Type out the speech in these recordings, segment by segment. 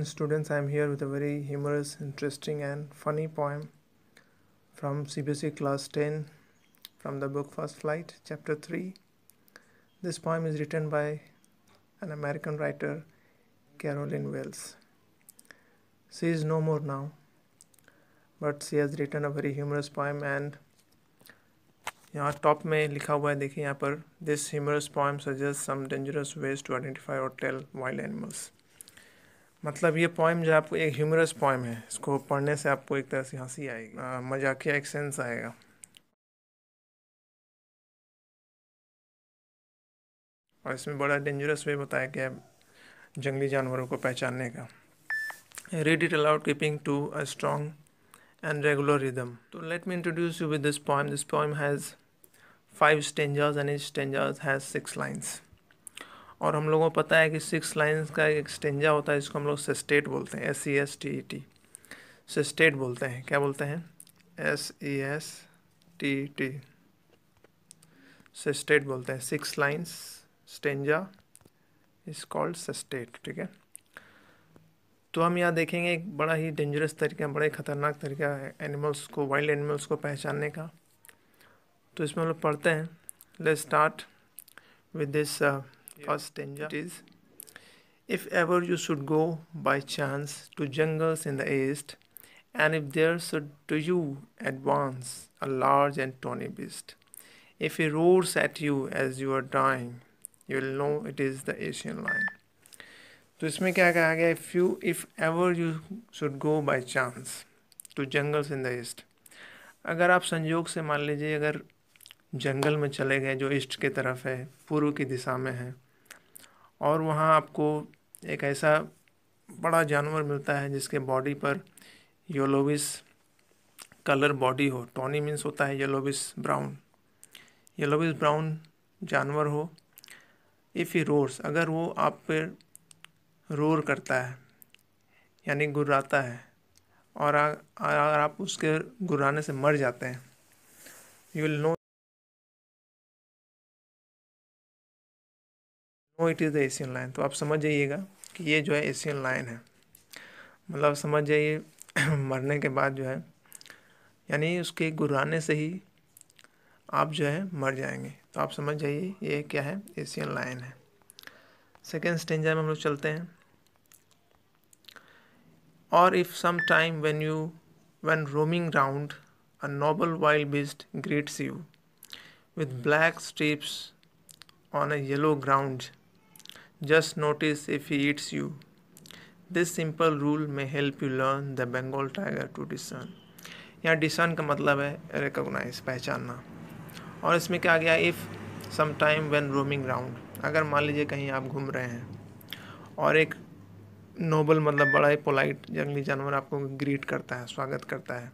everyone students I am here with a very humorous interesting and funny poem from CBC class 10 from the book First Flight chapter 3 this poem is written by an American writer Carolyn Wells she is no more now but she has written a very humorous poem. And यहाँ top में लिखा हुआ है देखिए यहाँ पर this humorous poem suggest some dangerous ways to identify और tell wild animals मतलब ये पोइम जो आपको एक ह्यूमरस पोइम है इसको पढ़ने से आपको एक तरह से हंसी आएगी मजाकिया एक सेंस आएगा और इसमें बड़ा डेंजरस वे बताया गया जंगली जानवरों को पहचानने का read it aloud keeping to a strong and regular rhythm तो let me introduce you with this poem this poem has five stanzas and each stanzas has six lines और हम लोगों को पता है कि सिक्स लाइन्स का एक स्टेंजा होता है जिसको हम लोग सेस्टेट बोलते हैं S E S T E T sestet बोलते हैं क्या बोलते हैं S E S T T sestet बोलते हैं six lines stanza is called sestet ठीक है तो हम यहाँ देखेंगे एक बड़ा ही डेंजरस तरीका बड़ा ही ख़तरनाक तरीका है एनिमल्स को वाइल्ड एनिमल्स को पहचानने का तो इसमें हम लोग पढ़ते हैं let's start with this first danger is if ever you should go by chance to jungles in the east, and if there should to you advance a large and tawny beast, if he roars at you as you are dying, you will know it is the Asian lion. तो इसमें क्या कहा गया if you if ever you should go by chance to jungles in the east अगर आप संयोग से मान लीजिए अगर जंगल में चले गए जो ईस्ट की तरफ है पूर्व की दिशा में है और वहाँ आपको एक ऐसा बड़ा जानवर मिलता है जिसके बॉडी पर येलोविस कलर बॉडी हो टॉनी मीन्स होता है येलोविस ब्राउन येलोविस ब्राउन जानवर हो इफ़ ही रोर्स अगर वो आप पर रोर करता है यानी गुर्राता है और अगर आप उसके गुर्राने से मर जाते हैं you will know know it is the Asian lion तो आप समझ जाइएगा कि ये जो है एशियन लाइन है मतलब समझ जाइए मरने के बाद जो है यानी उसके गुराने से ही आप जो है मर जाएंगे तो आप समझ जाइए ये क्या है एशियन लाइन है सेकेंड स्टेंजर में हम लोग चलते हैं और if some time when you when roaming round a noble wild beast greets you with black stripes on a yellow ground Just notice if he eats you. This simple rule may help you learn the Bengal tiger to discern यहाँ discern का मतलब है recognise पहचानना और इसमें क्या गया if some time when roaming round अगर मान लीजिए कहीं आप घूम रहे हैं और एक नोबल मतलब बड़ा ही पोलाइट जंगली जानवर आपको ग्रीट करता है स्वागत करता है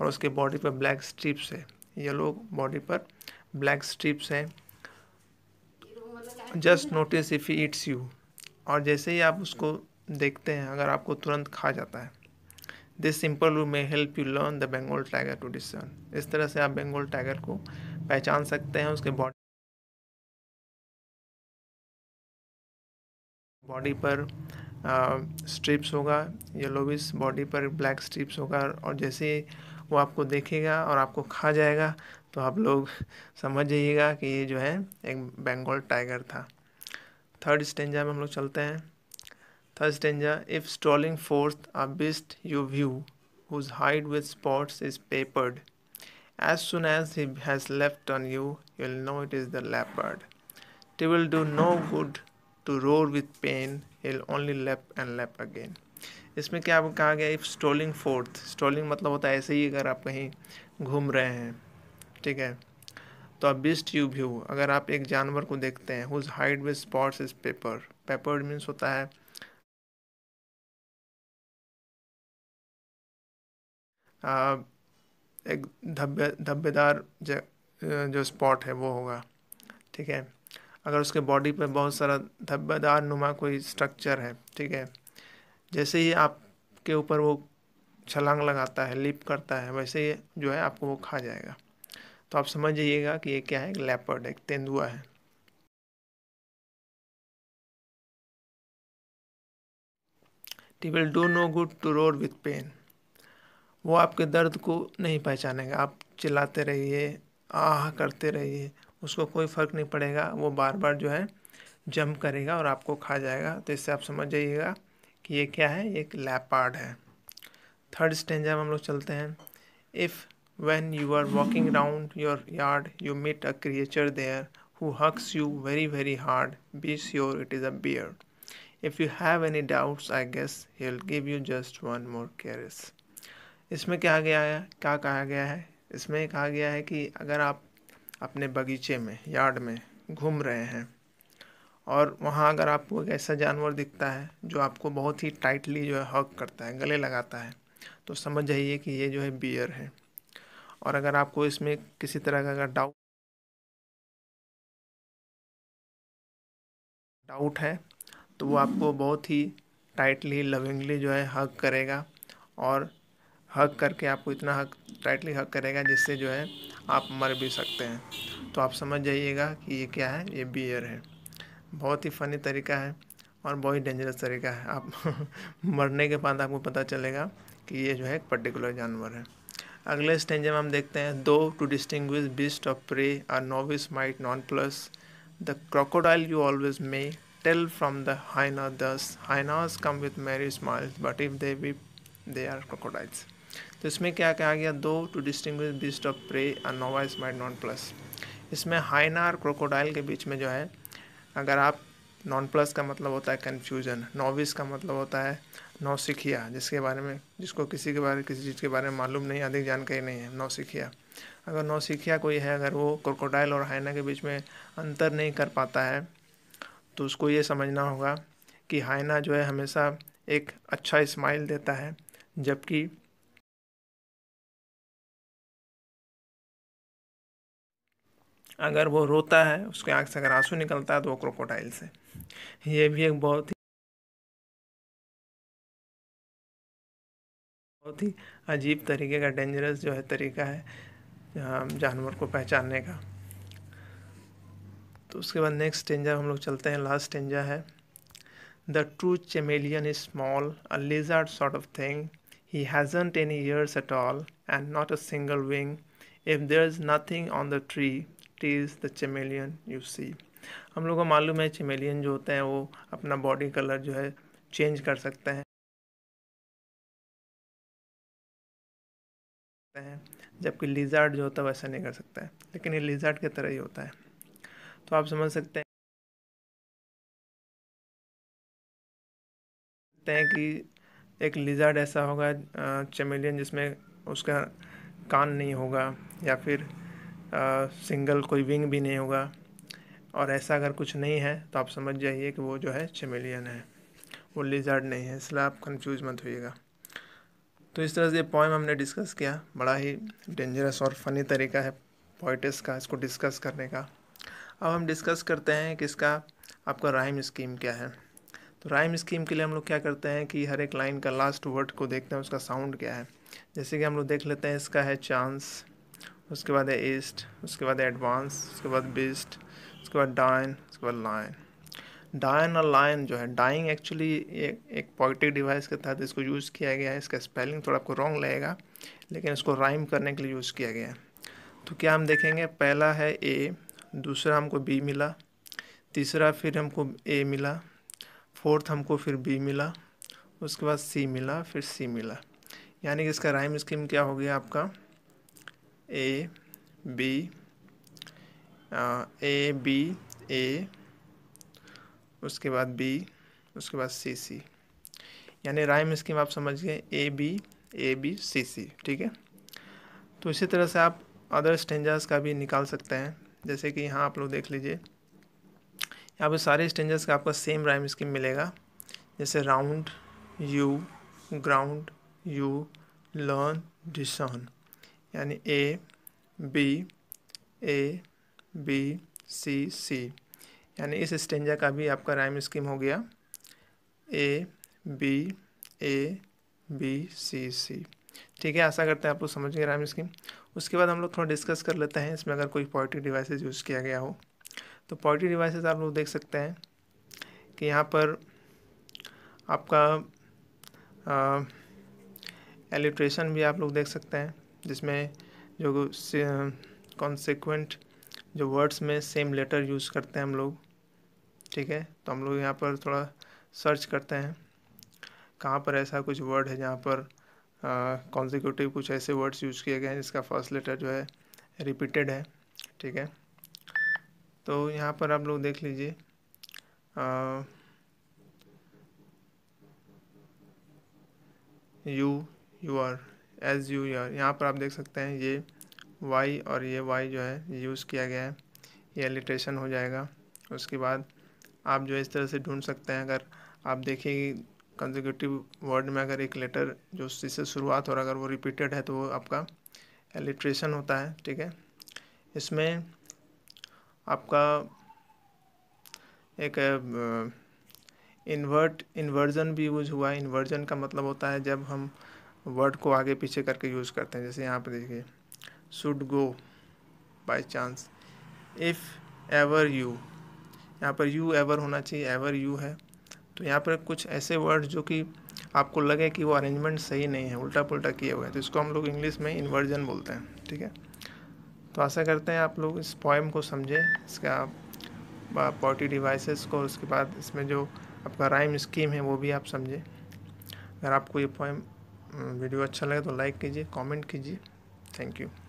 और उसके बॉडी पर ब्लैक स्ट्रिप्स है येलो बॉडी पर ब्लैक स्ट्रिप्स हैं just notice if he eats you और जैसे ही आप उसको देखते हैं अगर आपको तुरंत खा जाता है this simple rule may help you learn the Bengal tiger to discern इस तरह से आप बंगाल टाइगर को पहचान सकते हैं उसके बॉडी बॉडी पर स्ट्रिप्स होगा येलोविस बॉडी पर ब्लैक स्ट्रिप्स होगा और जैसे वो आपको देखेगा और आपको खा जाएगा तो आप लोग समझ जाइएगा कि ये जो है एक बंगाल टाइगर था थर्ड स्टेंजा में हम लोग चलते हैं third stanza if stalling fourth a Bisht you view whose hide with spots is peppered as soon as he has left on you you'll no it is the leopard T will do no good to roar with pain hill only लेप and लेप again इसमें क्या कहा गया if stalling fourth stalling मतलब होता है ऐसे ही अगर आप कहीं घूम रहे हैं ठीक है तो अब बिस्ट यू व्यू अगर आप एक जानवर को देखते हैं whose hide with spots is pepper pepper means होता है आ, एक धब्बे धब्बेदार जो स्पॉट है वो होगा ठीक है अगर उसके बॉडी पर बहुत सारा धब्बेदार नुमा कोई स्ट्रक्चर है ठीक है जैसे ही आपके ऊपर वो छलांग लगाता है लिप करता है वैसे ही जो है आपको वो खा जाएगा तो आप समझ जाइएगा कि ये क्या है लेपर्ड एक तेंदुआ है T will do no good to roar with pain वो आपके दर्द को नहीं पहचानेगा आप चिल्लाते रहिए आह करते रहिए उसको कोई फ़र्क नहीं पड़ेगा वो बार बार जो है जंप करेगा और आपको खा जाएगा तो इससे आप समझ जाइएगा कि ये क्या है एक लेपार्ड है थर्ड स्टेंजा में हम लोग चलते हैं if When you are walking around your yard, you meet a creature there who hugs you very, very hard. Be sure it is a bear. If you have any doubts, I guess he'll give you just one more caress. इसमें क्या गया है क्या कहा गया है इसमें कहा गया है कि अगर आप अपने बगीचे में यार्ड में घूम रहे हैं और वहाँ अगर आपको एक ऐसा जानवर दिखता है जो आपको बहुत ही टाइटली जो है हक करता है गले लगाता है तो समझ जाइए कि ये जो है बियर है और अगर आपको इसमें किसी तरह का अगर डाउट डाउट है तो वो आपको बहुत ही टाइटली लविंगली जो है हक करेगा और हक करके आपको इतना हक टाइटली हक करेगा जिससे जो है आप मर भी सकते हैं तो आप समझ जाइएगा कि ये क्या है ये बियर है बहुत ही फ़नी तरीका है और बहुत ही डेंजरस तरीका है आप मरने के बाद आपको पता चलेगा कि ये जो है एक पर्टिकुलर जानवर है अगले स्टेंज में हम देखते हैं though to distinguish beast of prey are novice might nonplus the crocodile you always may tell from the hyena thus hyenas come with merry smiles but if they be they are crocodiles तो इसमें क्या कहा गया though to distinguish beast of prey are novice might nonplus इसमें hyena और crocodile के बीच में जो है अगर आप नॉन प्लस का मतलब होता है कन्फ्यूजन नोविस का मतलब होता है नौसिखिया जिसके बारे में जिसको किसी के बारे किसी चीज़ के बारे में मालूम नहीं अधिक जानकारी नहीं है नौसिखिया अगर नौसिखिया कोई है अगर वो क्रोकोडाइल और हाइना के बीच में अंतर नहीं कर पाता है तो उसको ये समझना होगा कि हाइना जो है हमेशा एक अच्छा स्माइल देता है जबकि अगर वो रोता है उसके आँख से अगर आंसू निकलता है तो वो क्रोकोटाइल से ये भी एक बहुत ही बहुत ही अजीब तरीके का डेंजरस जो है तरीका है जानवर को पहचानने का तो उसके बाद नेक्स्ट स्टेंजा हम लोग चलते हैं लास्ट स्टेंजा है the true chameleon is small a lizard sort of thing he hasn't any ears at all and not a single wing if there is nothing on the tree is the chameleon you see हम लोग को मालूम है चमेलियन जो होते हैं वो अपना बॉडी कलर जो है चेंज कर सकते हैं जबकि लिजार्ट जो होता है वैसा नहीं कर सकता है लेकिन ये लिजार्ट की तरह ही होता है तो आप समझ सकते हैं हैं कि एक लिजार्ट ऐसा होगा चमेलियन जिसमें उसका कान नहीं होगा या फिर सिंगल कोई विंग भी नहीं होगा और ऐसा अगर कुछ नहीं है तो आप समझ जाइए कि वो जो है चमेलियन है वो लिजर्ड नहीं है इसलिए आप कन्फ्यूज मत होइएगा तो इस तरह से ये पॉइम हमने डिस्कस किया बड़ा ही डेंजरस और फनी तरीका है पोइटिस का इसको डिस्कस करने का अब हम डिस्कस करते हैं कि इसका आपका राइम स्कीम क्या है तो राइम स्कीम के लिए हम लोग क्या करते हैं कि हर एक लाइन का लास्ट वर्ड को देखते हैं उसका साउंड क्या है जैसे कि हम लोग देख लेते हैं इसका है चांस उसके बाद है ईस्ट उसके बाद एडवांस उसके बाद बिस्ट उसके बाद डाइन उसके बाद लाइन डाइन और लाइन जो है डाइंग एक्चुअली एक एक पॉइटिक डिवाइस के तहत इसको यूज़ किया गया है इसका स्पेलिंग थोड़ा आपको रॉन्ग लगेगा लेकिन इसको राइम करने के लिए यूज़ किया गया है तो क्या हम देखेंगे पहला है ए दूसरा हमको बी मिला तीसरा फिर हमको ए मिला फोर्थ हमको फिर बी मिला उसके बाद सी मिला फिर सी मिला यानी कि इसका राइम स्कीम क्या हो गया आपका ए बी ए बी ए उसके बाद बी उसके बाद सी सी यानी राइम स्कीम आप समझ गए A B A B C सी ठीक है तो इसी तरह से आप अदर स्टेंजर्स का भी निकाल सकते हैं जैसे कि यहाँ आप लोग देख लीजिए यहाँ पर सारे स्टेंजर्स का आपका सेम राइम स्कीम मिलेगा जैसे round you ground you learn discern यानी A B A B C सी यानी इस स्टेंजा का भी आपका राइम स्कीम हो गया A B A B C सी ठीक है आशा करते हैं आप लोग समझ गए राइम स्कीम उसके बाद हम लोग थोड़ा डिस्कस कर लेते हैं इसमें अगर कोई पॉइट्री डिवाइसेज यूज़ किया गया हो तो पॉइट्री डिवाइसेस आप लोग देख सकते हैं कि यहाँ पर आपका एलिट्रेशन भी आप लोग देख सकते हैं जिसमें जो कॉन्सिक्वेंट जो वर्ड्स में सेम लेटर यूज़ करते हैं हम लोग ठीक है तो हम लोग यहाँ पर थोड़ा सर्च करते हैं कहाँ पर ऐसा कुछ वर्ड है जहाँ पर कॉन्जिक्यूटिव कुछ ऐसे वर्ड्स यूज किए गए हैं जिसका फर्स्ट लेटर जो है रिपीटेड है ठीक है तो यहाँ पर आप लोग देख लीजिए you you are as you यार यहाँ पर आप देख सकते हैं ये वाई और ये वाई जो है यूज़ किया गया है ये एलिट्रेशन हो जाएगा उसके बाद आप जो इस तरह से ढूंढ सकते हैं अगर आप देखिए कंजिक्यूटिव वर्ड में अगर एक लेटर जो जिससे शुरुआत हो रहा है अगर वो रिपीटेड है तो वो आपका एलिट्रेशन होता है ठीक है इसमें आपका एक इन्वर्ट इन्वर्जन भी यूज हुआ है इन्वर्जन का मतलब होता है जब हम वर्ड को आगे पीछे करके यूज़ करते हैं जैसे यहाँ पर देखिए should go by chance if ever you यहाँ पर यू एवर होना चाहिए एवर यू है तो यहाँ पर कुछ ऐसे वर्ड्स जो कि आपको लगे कि वो अरेंजमेंट सही नहीं है उल्टा पुल्टा किए हुए हैं तो इसको हम लोग इंग्लिश में इन्वर्जन बोलते हैं ठीक है तो आशा करते हैं आप लोग इस पॉइम को समझें इसका पॉटी डिवाइसेस को उसके बाद इसमें जो आपका राइम स्कीम है वो भी आप समझें अगर आपको ये पॉइम वीडियो अच्छा लगे तो लाइक कीजिए कमेंट कीजिए थैंक यू